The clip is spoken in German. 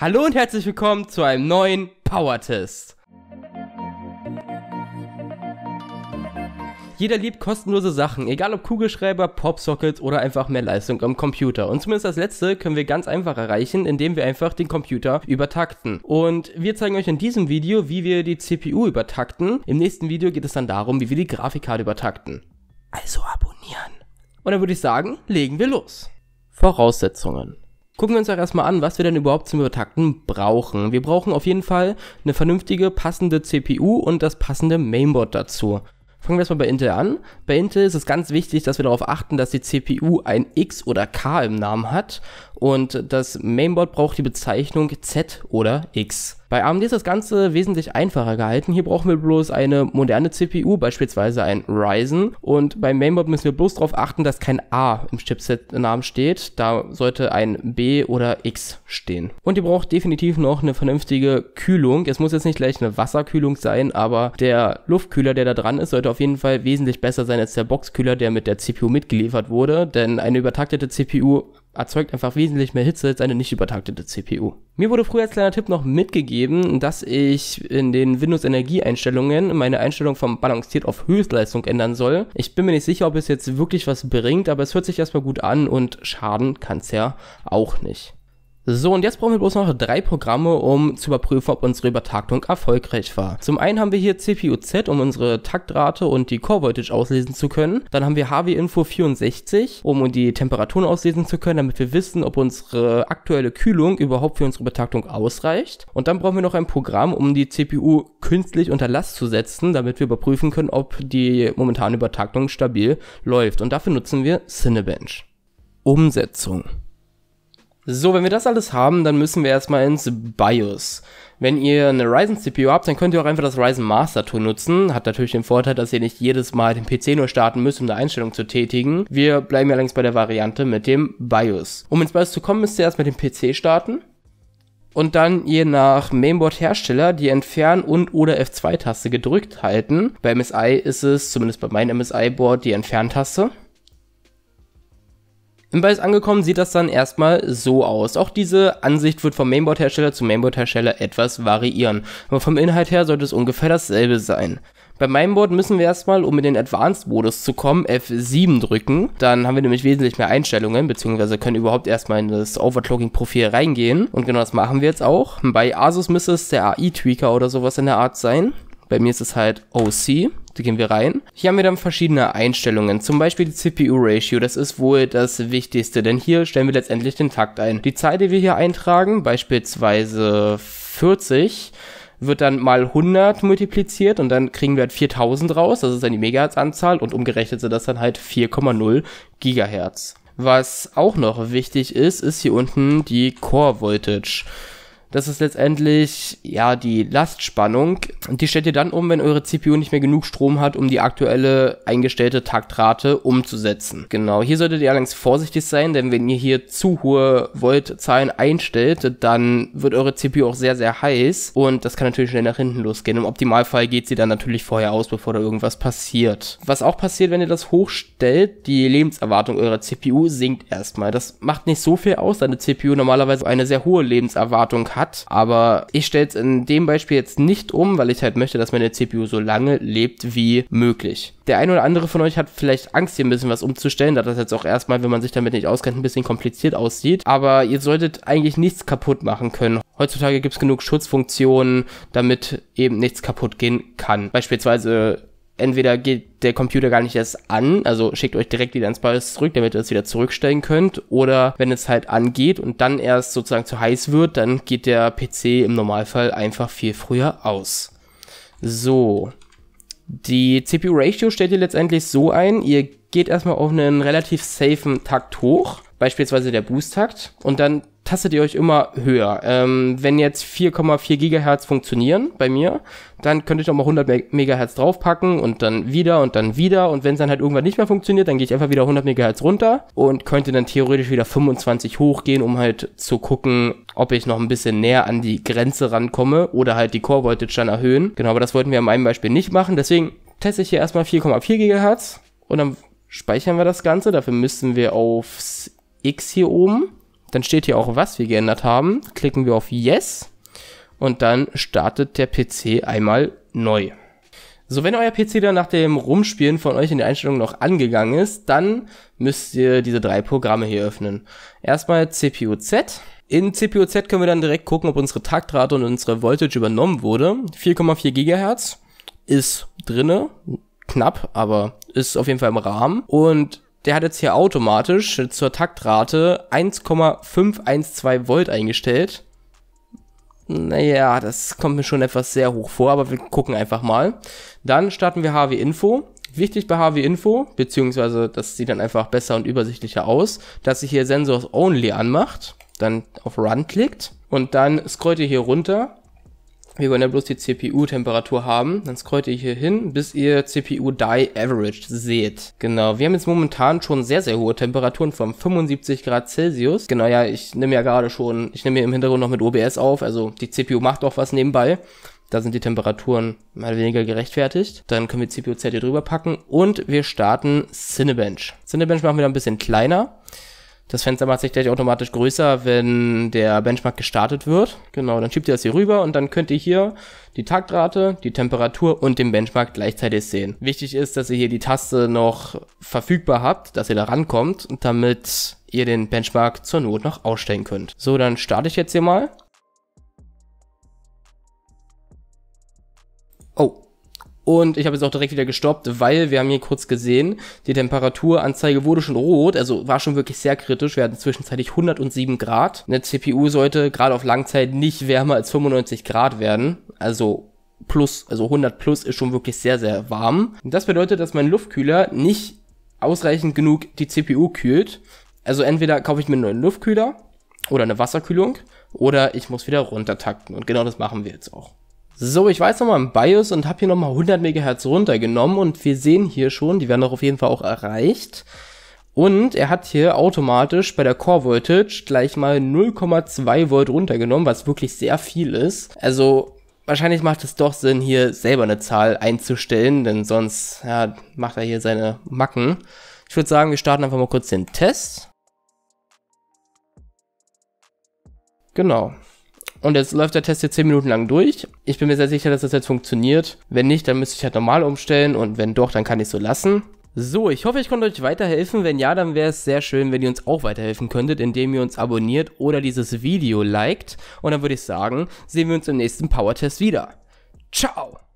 Hallo und herzlich willkommen zu einem neuen Power Test. Jeder liebt kostenlose Sachen, egal ob Kugelschreiber, Popsockets oder einfach mehr Leistung am Computer. Und zumindest das letzte können wir ganz einfach erreichen, indem wir einfach den Computer übertakten. Und wir zeigen euch in diesem Video, wie wir die CPU übertakten. Im nächsten Video geht es dann darum, wie wir die Grafikkarte übertakten. Also abonnieren. Und dann würde ich sagen, legen wir los. Voraussetzungen. Gucken wir uns doch erstmal an, was wir denn überhaupt zum Übertakten brauchen. Wir brauchen auf jeden Fall eine vernünftige, passende CPU und das passende Mainboard dazu. Fangen wir erstmal bei Intel an. Bei Intel ist es ganz wichtig, dass wir darauf achten, dass die CPU ein X oder K im Namen hat und das Mainboard braucht die Bezeichnung Z oder X. Bei AMD ist das Ganze wesentlich einfacher gehalten. Hier brauchen wir bloß eine moderne CPU, beispielsweise ein Ryzen. Und beim Mainboard müssen wir bloß darauf achten, dass kein A im Chipset-Namen steht. Da sollte ein B oder X stehen. Und ihr braucht definitiv noch eine vernünftige Kühlung. Es muss jetzt nicht gleich eine Wasserkühlung sein, aber der Luftkühler, der da dran ist, sollte auf jeden Fall wesentlich besser sein als der Boxkühler, der mit der CPU mitgeliefert wurde. Denn eine übertaktete CPU erzeugt einfach wesentlich mehr Hitze als eine nicht übertaktete CPU. Mir wurde früher als kleiner Tipp noch mitgegeben, dass ich in den Windows-Energieeinstellungen meine Einstellung vom Balanciert auf Höchstleistung ändern soll. Ich bin mir nicht sicher, ob es jetzt wirklich was bringt, aber es hört sich erstmal gut an und schaden kann es ja auch nicht. So, und jetzt brauchen wir bloß noch drei Programme, um zu überprüfen, ob unsere Übertaktung erfolgreich war. Zum einen haben wir hier CPU-Z, um unsere Taktrate und die Core-Voltage auslesen zu können. Dann haben wir HW-Info 64, um die Temperaturen auslesen zu können, damit wir wissen, ob unsere aktuelle Kühlung überhaupt für unsere Übertaktung ausreicht. Und dann brauchen wir noch ein Programm, um die CPU künstlich unter Last zu setzen, damit wir überprüfen können, ob die momentane Übertaktung stabil läuft. Und dafür nutzen wir Cinebench. Umsetzung. So, wenn wir das alles haben, dann müssen wir erstmal ins BIOS. Wenn ihr eine Ryzen CPU habt, dann könnt ihr auch einfach das Ryzen Master Tool nutzen. Hat natürlich den Vorteil, dass ihr nicht jedes Mal den PC nur starten müsst, um eine Einstellung zu tätigen. Wir bleiben ja längst bei der Variante mit dem BIOS. Um ins BIOS zu kommen, müsst ihr erstmal den PC starten. Und dann je nach Mainboard-Hersteller die Entfern- und oder F2-Taste gedrückt halten. Bei MSI ist es, zumindest bei meinem MSI-Board, die Entferntaste. Im BIOS angekommen sieht das dann erstmal so aus. Auch diese Ansicht wird vom Mainboard-Hersteller zu Mainboard-Hersteller etwas variieren, aber vom Inhalt her sollte es ungefähr dasselbe sein. Bei meinem Board müssen wir erstmal, um in den Advanced-Modus zu kommen, F7 drücken. Dann haben wir nämlich wesentlich mehr Einstellungen, beziehungsweise können überhaupt erstmal in das Overclocking-Profil reingehen. Und genau das machen wir jetzt auch. Bei Asus müsste es der AI-Tweaker oder sowas in der Art sein. Bei mir ist es halt OC. Konstrukte gehen wir rein. Hier haben wir dann verschiedene Einstellungen, zum Beispiel die CPU-Ratio, das ist wohl das Wichtigste, denn hier stellen wir letztendlich den Takt ein. Die Zahl, die wir hier eintragen, beispielsweise 40, wird dann mal 100 multipliziert und dann kriegen wir halt 4000 raus, das ist dann die Megahertz-Anzahl und umgerechnet sind das dann halt 4,0 Gigahertz. Was auch noch wichtig ist, ist hier unten die Core Voltage. Das ist letztendlich ja die Lastspannung. Die stellt ihr dann um, wenn eure CPU nicht mehr genug Strom hat, um die aktuelle eingestellte Taktrate umzusetzen. Genau, hier solltet ihr allerdings vorsichtig sein, denn wenn ihr hier zu hohe Voltzahlen einstellt, dann wird eure CPU auch sehr, sehr heiß und das kann natürlich schnell nach hinten losgehen. Im Optimalfall geht sie dann natürlich vorher aus, bevor da irgendwas passiert. Was auch passiert, wenn ihr das hochstellt, die Lebenserwartung eurer CPU sinkt erstmal. Das macht nicht so viel aus, da eine CPU normalerweise eine sehr hohe Lebenserwartung hat hat. Aber ich stelle es in dem Beispiel jetzt nicht um, weil ich halt möchte, dass meine CPU so lange lebt wie möglich. Der ein oder andere von euch hat vielleicht Angst, hier ein bisschen was umzustellen, da das jetzt auch erstmal, wenn man sich damit nicht auskennt, ein bisschen kompliziert aussieht. Aber ihr solltet eigentlich nichts kaputt machen können. Heutzutage gibt es genug Schutzfunktionen, damit eben nichts kaputt gehen kann. Beispielsweise entweder geht der Computer gar nicht erst an, also schickt euch direkt wieder ins Ball zurück, damit ihr es wieder zurückstellen könnt, oder wenn es halt angeht und dann erst sozusagen zu heiß wird, dann geht der PC im Normalfall einfach viel früher aus. So. Die CPU-Ratio stellt ihr letztendlich so ein, ihr geht erstmal auf einen relativ safen Takt hoch, beispielsweise der Boost-Takt, und dann tastet ihr euch immer höher. Ähm, wenn jetzt 4,4 Gigahertz funktionieren bei mir, dann könnte ich nochmal 100 Megahertz draufpacken und dann wieder und dann wieder. Und wenn es dann halt irgendwann nicht mehr funktioniert, dann gehe ich einfach wieder 100 Megahertz runter und könnte dann theoretisch wieder 25 hochgehen, um halt zu gucken, ob ich noch ein bisschen näher an die Grenze rankomme oder halt die Core Voltage dann erhöhen. Genau, aber das wollten wir in meinem Beispiel nicht machen. Deswegen teste ich hier erstmal 4,4 Gigahertz und dann speichern wir das Ganze. Dafür müssen wir aufs X hier oben dann steht hier auch, was wir geändert haben. Klicken wir auf Yes und dann startet der PC einmal neu. So, wenn euer PC dann nach dem Rumspielen von euch in der Einstellung noch angegangen ist, dann müsst ihr diese drei Programme hier öffnen. Erstmal CPU-Z. In CPU-Z können wir dann direkt gucken, ob unsere Taktrate und unsere Voltage übernommen wurde. 4,4 Gigahertz ist drinne, knapp, aber ist auf jeden Fall im Rahmen. Und der hat jetzt hier automatisch zur Taktrate 1,512 Volt eingestellt. Naja, das kommt mir schon etwas sehr hoch vor, aber wir gucken einfach mal. Dann starten wir HW Info. Wichtig bei HW Info, beziehungsweise das sieht dann einfach besser und übersichtlicher aus, dass ihr hier Sensors Only anmacht, dann auf Run klickt und dann scrollt ihr hier runter wir wollen ja bloß die CPU-Temperatur haben. Dann scrollt ihr hier hin, bis ihr CPU-Die Average seht. Genau, wir haben jetzt momentan schon sehr, sehr hohe Temperaturen von 75 Grad Celsius. Genau, ja, ich nehme ja gerade schon, ich nehme hier im Hintergrund noch mit OBS auf, also die CPU macht auch was nebenbei. Da sind die Temperaturen mal weniger gerechtfertigt. Dann können wir CPU-Z hier drüber packen und wir starten Cinebench. Cinebench machen wir dann ein bisschen kleiner. Das Fenster macht sich gleich automatisch größer, wenn der Benchmark gestartet wird. Genau, dann schiebt ihr das hier rüber und dann könnt ihr hier die Taktrate, die Temperatur und den Benchmark gleichzeitig sehen. Wichtig ist, dass ihr hier die Taste noch verfügbar habt, dass ihr da rankommt, damit ihr den Benchmark zur Not noch ausstellen könnt. So, dann starte ich jetzt hier mal. Oh, und ich habe jetzt auch direkt wieder gestoppt, weil wir haben hier kurz gesehen, die Temperaturanzeige wurde schon rot, also war schon wirklich sehr kritisch. Wir hatten zwischenzeitlich 107 Grad. Eine CPU sollte gerade auf Langzeit nicht wärmer als 95 Grad werden. Also plus, also 100 plus ist schon wirklich sehr, sehr warm. Und das bedeutet, dass mein Luftkühler nicht ausreichend genug die CPU kühlt. Also entweder kaufe ich mir einen neuen Luftkühler oder eine Wasserkühlung oder ich muss wieder runtertakten. Und genau das machen wir jetzt auch. So, ich weiß nochmal im BIOS und habe hier nochmal 100 MHz runtergenommen und wir sehen hier schon, die werden doch auf jeden Fall auch erreicht. Und er hat hier automatisch bei der Core Voltage gleich mal 0,2 Volt runtergenommen, was wirklich sehr viel ist. Also wahrscheinlich macht es doch Sinn, hier selber eine Zahl einzustellen, denn sonst ja, macht er hier seine Macken. Ich würde sagen, wir starten einfach mal kurz den Test. Genau. Und jetzt läuft der Test hier 10 Minuten lang durch. Ich bin mir sehr sicher, dass das jetzt funktioniert. Wenn nicht, dann müsste ich halt normal umstellen und wenn doch, dann kann ich es so lassen. So, ich hoffe, ich konnte euch weiterhelfen. Wenn ja, dann wäre es sehr schön, wenn ihr uns auch weiterhelfen könntet, indem ihr uns abonniert oder dieses Video liked. Und dann würde ich sagen, sehen wir uns im nächsten Power-Test wieder. Ciao!